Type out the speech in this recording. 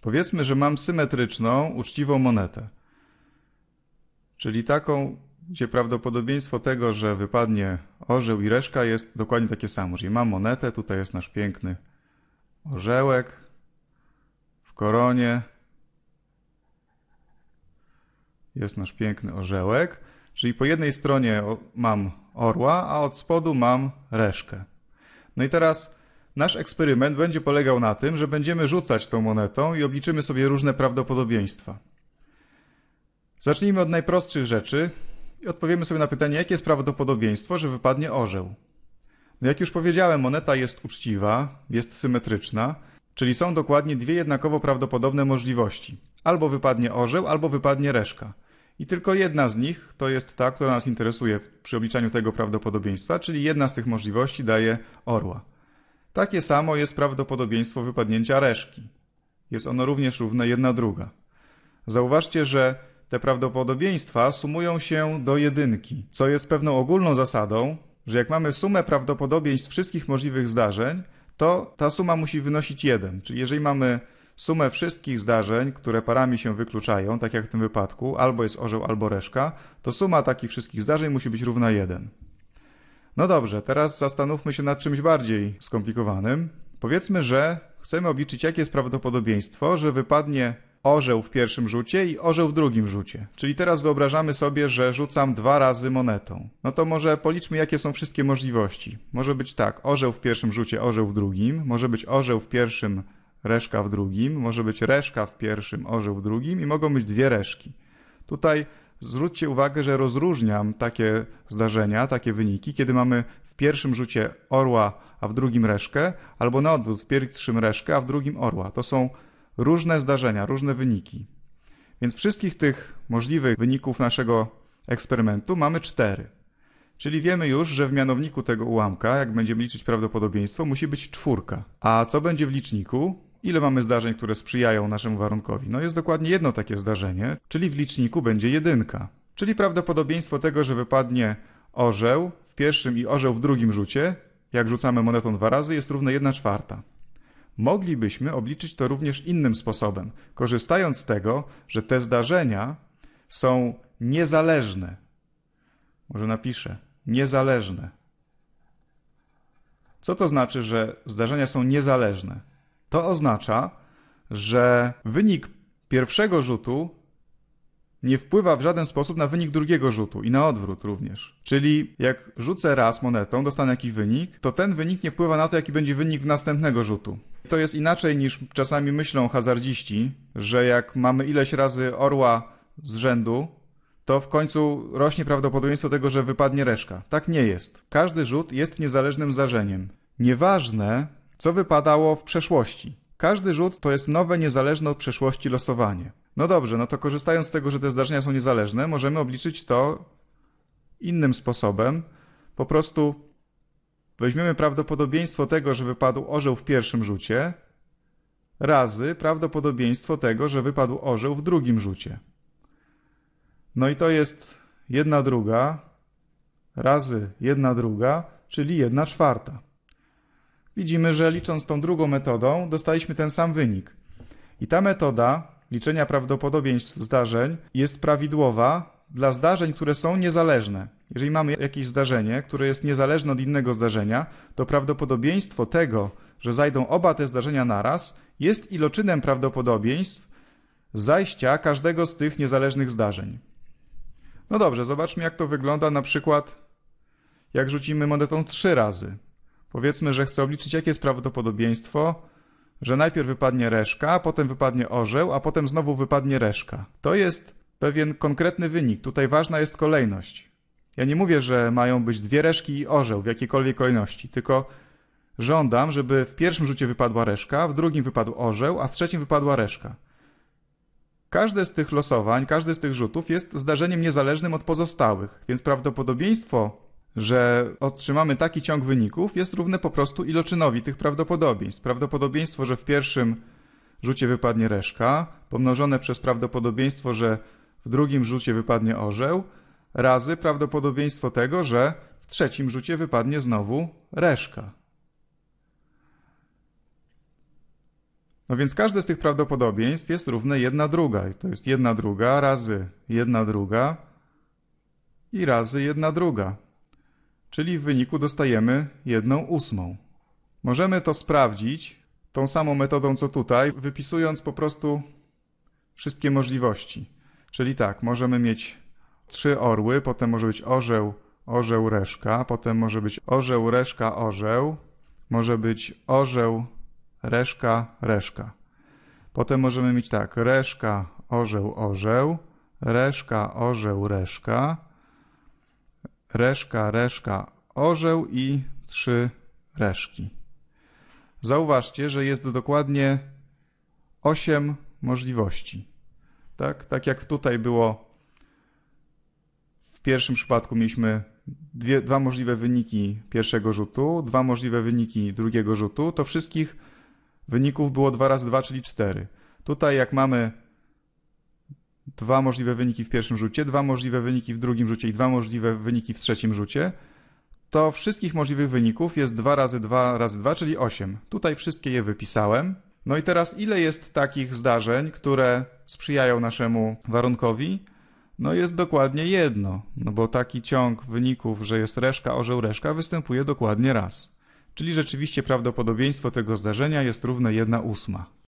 Powiedzmy, że mam symetryczną, uczciwą monetę. Czyli taką, gdzie prawdopodobieństwo tego, że wypadnie orzeł i reszka jest dokładnie takie samo. Czyli mam monetę, tutaj jest nasz piękny orzełek w koronie. Jest nasz piękny orzełek. Czyli po jednej stronie mam orła, a od spodu mam reszkę. No i teraz Nasz eksperyment będzie polegał na tym, że będziemy rzucać tą monetą i obliczymy sobie różne prawdopodobieństwa. Zacznijmy od najprostszych rzeczy i odpowiemy sobie na pytanie, jakie jest prawdopodobieństwo, że wypadnie orzeł. No jak już powiedziałem, moneta jest uczciwa, jest symetryczna, czyli są dokładnie dwie jednakowo prawdopodobne możliwości. Albo wypadnie orzeł, albo wypadnie reszka. I tylko jedna z nich to jest ta, która nas interesuje przy obliczaniu tego prawdopodobieństwa, czyli jedna z tych możliwości daje orła. Takie samo jest prawdopodobieństwo wypadnięcia reszki. Jest ono również równe 1 druga. Zauważcie, że te prawdopodobieństwa sumują się do jedynki, co jest pewną ogólną zasadą, że jak mamy sumę prawdopodobieństw wszystkich możliwych zdarzeń, to ta suma musi wynosić 1. Czyli jeżeli mamy sumę wszystkich zdarzeń, które parami się wykluczają, tak jak w tym wypadku, albo jest orzeł, albo reszka, to suma takich wszystkich zdarzeń musi być równa 1. No dobrze, teraz zastanówmy się nad czymś bardziej skomplikowanym. Powiedzmy, że chcemy obliczyć, jakie jest prawdopodobieństwo, że wypadnie orzeł w pierwszym rzucie i orzeł w drugim rzucie. Czyli teraz wyobrażamy sobie, że rzucam dwa razy monetą. No to może policzmy, jakie są wszystkie możliwości. Może być tak, orzeł w pierwszym rzucie, orzeł w drugim, może być orzeł w pierwszym, reszka w drugim, może być reszka w pierwszym, orzeł w drugim i mogą być dwie reszki. Tutaj Zwróćcie uwagę, że rozróżniam takie zdarzenia, takie wyniki, kiedy mamy w pierwszym rzucie orła, a w drugim reszkę, albo na odwrót, w pierwszym reszkę, a w drugim orła. To są różne zdarzenia, różne wyniki. Więc wszystkich tych możliwych wyników naszego eksperymentu mamy cztery. Czyli wiemy już, że w mianowniku tego ułamka, jak będziemy liczyć prawdopodobieństwo, musi być czwórka. A co będzie w liczniku? Ile mamy zdarzeń, które sprzyjają naszemu warunkowi? No jest dokładnie jedno takie zdarzenie, czyli w liczniku będzie jedynka. Czyli prawdopodobieństwo tego, że wypadnie orzeł w pierwszym i orzeł w drugim rzucie, jak rzucamy monetą dwa razy, jest równe 1 czwarta. Moglibyśmy obliczyć to również innym sposobem, korzystając z tego, że te zdarzenia są niezależne. Może napiszę niezależne. Co to znaczy, że zdarzenia są niezależne? To oznacza, że wynik pierwszego rzutu nie wpływa w żaden sposób na wynik drugiego rzutu i na odwrót również. Czyli jak rzucę raz monetą, dostanę jakiś wynik, to ten wynik nie wpływa na to, jaki będzie wynik następnego rzutu. To jest inaczej niż czasami myślą hazardziści, że jak mamy ileś razy orła z rzędu, to w końcu rośnie prawdopodobieństwo tego, że wypadnie reszka. Tak nie jest. Każdy rzut jest niezależnym zdarzeniem. Nieważne, co wypadało w przeszłości. Każdy rzut to jest nowe, niezależne od przeszłości losowanie. No dobrze, no to korzystając z tego, że te zdarzenia są niezależne, możemy obliczyć to innym sposobem. Po prostu weźmiemy prawdopodobieństwo tego, że wypadł orzeł w pierwszym rzucie, razy prawdopodobieństwo tego, że wypadł orzeł w drugim rzucie. No i to jest jedna druga razy jedna druga, czyli jedna czwarta. Widzimy, że licząc tą drugą metodą, dostaliśmy ten sam wynik. I ta metoda liczenia prawdopodobieństw zdarzeń jest prawidłowa dla zdarzeń, które są niezależne. Jeżeli mamy jakieś zdarzenie, które jest niezależne od innego zdarzenia, to prawdopodobieństwo tego, że zajdą oba te zdarzenia naraz, jest iloczynem prawdopodobieństw zajścia każdego z tych niezależnych zdarzeń. No dobrze, zobaczmy jak to wygląda na przykład jak rzucimy monetą trzy razy. Powiedzmy, że chcę obliczyć, jakie jest prawdopodobieństwo, że najpierw wypadnie reszka, a potem wypadnie orzeł, a potem znowu wypadnie reszka. To jest pewien konkretny wynik. Tutaj ważna jest kolejność. Ja nie mówię, że mają być dwie reszki i orzeł w jakiejkolwiek kolejności, tylko żądam, żeby w pierwszym rzucie wypadła reszka, w drugim wypadł orzeł, a w trzecim wypadła reszka. Każde z tych losowań, każdy z tych rzutów jest zdarzeniem niezależnym od pozostałych, więc prawdopodobieństwo że otrzymamy taki ciąg wyników jest równe po prostu iloczynowi tych prawdopodobieństw. Prawdopodobieństwo, że w pierwszym rzucie wypadnie reszka, pomnożone przez prawdopodobieństwo, że w drugim rzucie wypadnie orzeł, razy prawdopodobieństwo tego, że w trzecim rzucie wypadnie znowu reszka. No więc każde z tych prawdopodobieństw jest równe jedna druga. I to jest jedna druga razy jedna druga i razy jedna druga czyli w wyniku dostajemy 1 ósmą. Możemy to sprawdzić tą samą metodą co tutaj, wypisując po prostu wszystkie możliwości. Czyli tak, możemy mieć trzy orły, potem może być orzeł, orzeł, reszka, potem może być orzeł, reszka, orzeł, może być orzeł, reszka, reszka. Potem możemy mieć tak, reszka, orzeł, orzeł, reszka, orzeł, reszka, reszka, reszka, orzeł i trzy reszki. Zauważcie, że jest dokładnie osiem możliwości. Tak, tak jak tutaj było w pierwszym przypadku mieliśmy dwie, dwa możliwe wyniki pierwszego rzutu, dwa możliwe wyniki drugiego rzutu, to wszystkich wyników było 2 razy 2, czyli 4. Tutaj jak mamy dwa możliwe wyniki w pierwszym rzucie, dwa możliwe wyniki w drugim rzucie i dwa możliwe wyniki w trzecim rzucie, to wszystkich możliwych wyników jest 2 razy 2 razy 2, czyli 8. Tutaj wszystkie je wypisałem. No i teraz ile jest takich zdarzeń, które sprzyjają naszemu warunkowi? No jest dokładnie jedno, no bo taki ciąg wyników, że jest reszka, orzeł, reszka występuje dokładnie raz. Czyli rzeczywiście prawdopodobieństwo tego zdarzenia jest równe 1 ósma.